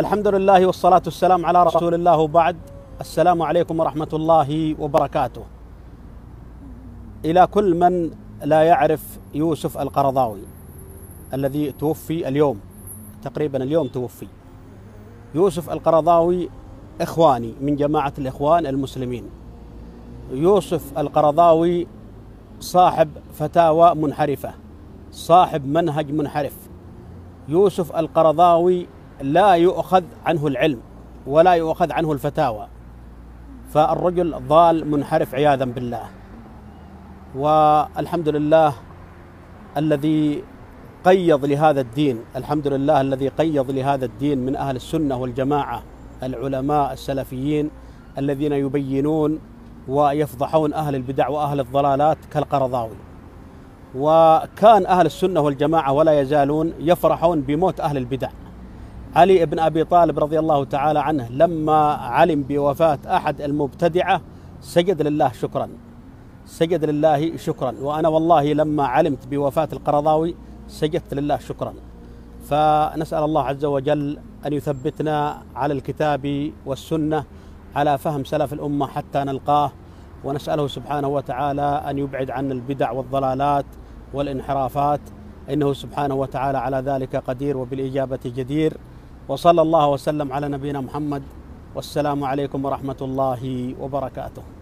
الحمد لله والصلاة والسلام على رسول الله وبعد السلام عليكم ورحمة الله وبركاته إلى كل من لا يعرف يوسف القرضاوي الذي توفي اليوم تقريبا اليوم توفي يوسف القرضاوي إخواني من جماعة الإخوان المسلمين يوسف القرضاوي صاحب فتاوى منحرفة صاحب منهج منحرف يوسف القرضاوي لا يؤخذ عنه العلم ولا يؤخذ عنه الفتاوى فالرجل ضال منحرف عياذا بالله والحمد لله الذي قيض لهذا الدين الحمد لله الذي قيض لهذا الدين من أهل السنة والجماعة العلماء السلفيين الذين يبينون ويفضحون أهل البدع وأهل الضلالات كالقرضاوي وكان أهل السنة والجماعة ولا يزالون يفرحون بموت أهل البدع علي بن ابي طالب رضي الله تعالى عنه لما علم بوفاه احد المبتدعه سجد لله شكرا سجد لله شكرا وانا والله لما علمت بوفاه القرضاوي سجدت لله شكرا فنسال الله عز وجل ان يثبتنا على الكتاب والسنه على فهم سلف الامه حتى نلقاه ونساله سبحانه وتعالى ان يبعد عن البدع والضلالات والانحرافات انه سبحانه وتعالى على ذلك قدير وبالاجابه جدير وصلى الله وسلم على نبينا محمد والسلام عليكم ورحمه الله وبركاته